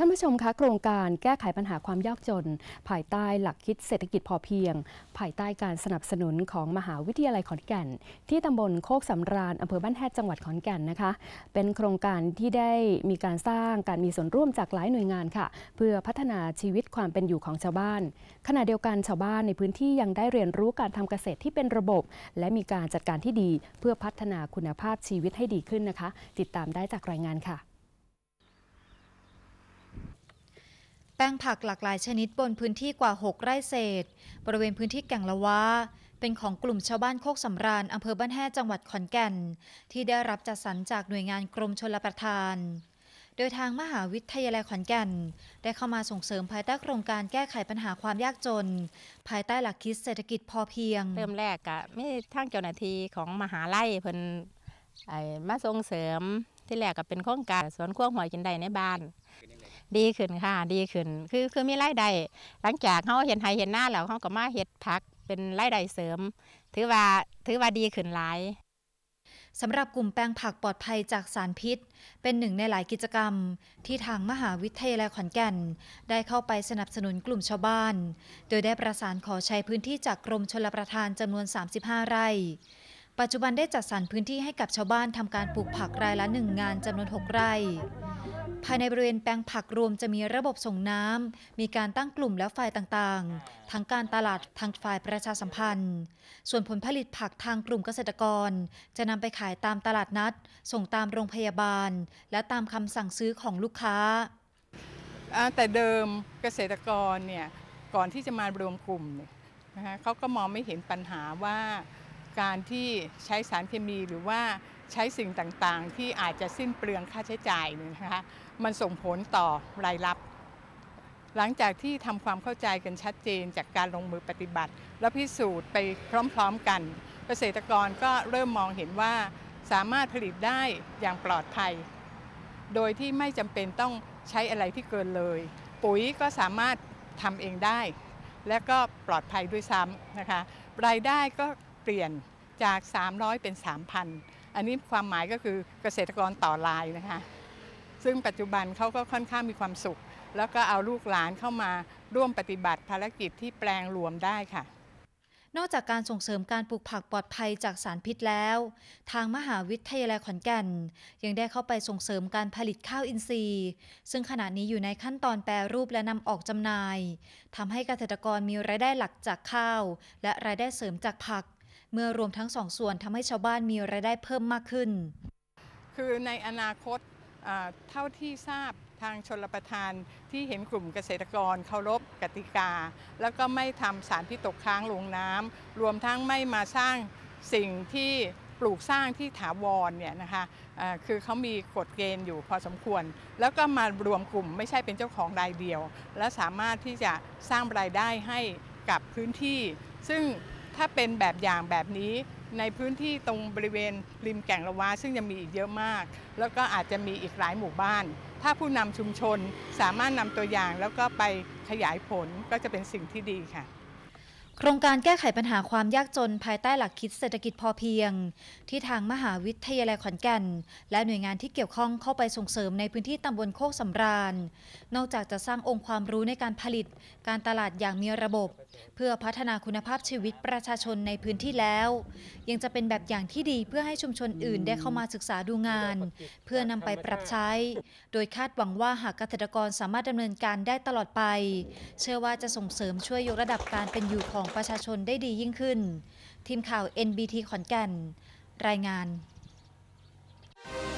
ท่านผู้ชมคะโครงการแก้ไขปัญหาความยากจน ภายใต้หลักคิดเศรษฐกิจพอเพียง ภายใต้การสนับสนุนของมหาวิทยาลัยขอนแก่น ที่ตำบลโคกสำราญอำเภอบ้านแฮดจังหวัดขอนแก่นนะคะ เป็นโครงการที่ได้มีการสร้างการมีส่วนร่วมจากหลายหน่วยงานค่ะ เพื่อพัฒนาชีวิตความเป็นอยู่ของชาวบ้าน ขณะเดียวกันชาวบ้านในพื้นที่ยังได้เรียนรู้การทำเกษตรที่เป็นระบบ และมีการจัดการที่ดี เพื่อพัฒนาคุณภาพชีวิตให้ดีขึ้นนะคะ ติดตามได้จากรายงานค่ะแปลงผักหลากหลายชนิดบนพื้นที่กว่า 6 ไร่เศษ บริเวณพื้นที่แก่งละวะเป็นของกลุ่มชาวบ้านโคกสำราญอำเภอบ้านแห่จังหวัดขอนแก่น ที่ได้รับจัดสรรจากหน่วยงานกรมชลประทาน โดยทางมหาวิทยายลัยขอนแก่นได้เข้ามาส่งเสริมภายใต้โครงการแก้ไขปัญหาความยากจน ภายใต้หลักคิดเศรษฐกิจพอเพียงเริ่มแรกกะไม่ทั้งเจ้าหน้าที่ของมหาลัยเพิ่นมาส่งเสริมที่แรกก็เป็นโครงการสวนขั้วหอยกินได้ในบ้านดีขึ้นค่ะดีขึ้นคือคือมีรายได้หลังจากเขาเห็นไทยเห็นหน้าแล้วเขาก็มาเห็ดพักเป็นรายได้เสริมถือว่าถือว่าดีขึ้นหลายสำหรับกลุ่มแปลงผักปลอดภัยจากสารพิษ เป็นหนึ่งในหลายกิจกรรมที่ทางมหาวิทยาลัยขอนแก่น ได้เข้าไปสนับสนุนกลุ่มชาวบ้าน โดยได้ประสานขอใช้พื้นที่จากกรมชลประทานจำนวน 35 ไร่ ปัจจุบันได้จัดสรรพื้นที่ให้กับชาวบ้านทำการปลูกผักรายละหนึ่งงานจำนวน 6 ไร่ภายในบริเวณแปลงผักรวมจะมีระบบส่งน้ำ มีการตั้งกลุ่มและฝ่ายต่างๆ ทั้งการตลาดทางฝ่ายประชาสัมพันธ์ ส่วนผลผลิตผักทางกลุ่มเกษตรกร จะนำไปขายตามตลาดนัด ส่งตามโรงพยาบาล และตามคำสั่งซื้อของลูกค้า แต่เดิมเกษตรกรเนี่ย ก่อนที่จะมารวมกลุ่มนะะเขาก็มองไม่เห็นปัญหาว่าการที่ใช้สารเคมีหรือว่าใช้สิ่งต่าง ๆ ที่อาจจะสิ้นเปลืองค่าใช้จ่ายนะคะ มันส่งผลต่อรายรับ หลังจากที่ทำความเข้าใจกันชัดเจนจากการลงมือปฏิบัติ และพิสูจน์ไปพร้อม ๆ กัน เกษตรกรก็เริ่มมองเห็นว่าสามารถผลิตได้อย่างปลอดภัย โดยที่ไม่จำเป็นต้องใช้อะไรที่เกินเลย ปุ๋ยก็สามารถทำเองได้ และก็ปลอดภัยด้วยซ้ำนะคะรายได้ก็เปลี่ยนจาก 300 เป็น 3,000อันนี้ความหมายก็คือเกษตรกรต่อลายนะคะ ซึ่งปัจจุบันเขาก็ค่อนข้างมีความสุข แล้วก็เอาลูกหลานเข้ามาร่วมปฏิบัติภารกิจที่แปลงรวมได้ค่ะ นอกจากการส่งเสริมการปลูกผักปลอดภัยจากสารพิษแล้ว ทางมหาวิทยาลัยขอนแก่นยังได้เข้าไปส่งเสริมการผลิตข้าวอินทรีย์ ซึ่งขณะนี้อยู่ในขั้นตอนแปรรูปและนำออกจำหน่ายทำให้เกษตรกรมีรายได้หลักจากข้าว และรายได้เสริมจากผักเมื่อรวมทั้งสองส่วนทำให้ชาวบ้านมีรายได้เพิ่มมากขึ้น คือในอนาคตเท่าที่ทราบทางชนรประทานที่เห็นกลุ่มเกษตรกร เคารพกติกา แล้วก็ไม่ทำสารที่ตกค้างลงน้ำรวมทั้งไม่มาสร้างสิ่งที่ปลูกสร้างที่ถาวรเนี่ยนะคะะคือเขามีกฎเกณฑ์อยู่พอสมควร แล้วก็มารวมกลุ่ม ไม่ใช่เป็นเจ้าของรายเดียวและสามารถที่จะสร้างรายได้ให้กับพื้นที่ ซึ่งถ้าเป็นแบบอย่างแบบนี้ในพื้นที่ตรงบริเวณริมแก่งละวาซึ่งยังมีอีกเยอะมาก แล้วก็อาจจะมีอีกหลายหมู่บ้าน ถ้าผู้นำชุมชนสามารถนำตัวอย่างแล้วก็ไปขยายผลก็จะเป็นสิ่งที่ดีค่ะ โครงการแก้ไขปัญหาความยากจน ภายใต้หลักคิดเศรษฐกิจพอเพียง ที่ทางมหาวิทยาลัยขอนแก่น และหน่วยงานที่เกี่ยวข้องเข้าไปส่งเสริมในพื้นที่ตำบลโคกสำราญนอกจากจะสร้างองค์ความรู้ในการผลิต การตลาดอย่างมีระบบเพื่อพัฒนาคุณภาพชีวิตประชาชนในพื้นที่แล้ว ยังจะเป็นแบบอย่างที่ดีเพื่อให้ชุมชนอื่นได้เข้ามาศึกษาดูงาน เพื่อนำไปปรับใช้ โดยคาดหวังว่าหากเกษตรกรสามารถดำเนินการได้ตลอดไป เชื่อว่าจะส่งเสริมช่วยยกระดับการเป็นอยู่ของประชาชนได้ดียิ่งขึ้นทีมข่าว NBT ขอนแก่นรายงาน Thank you.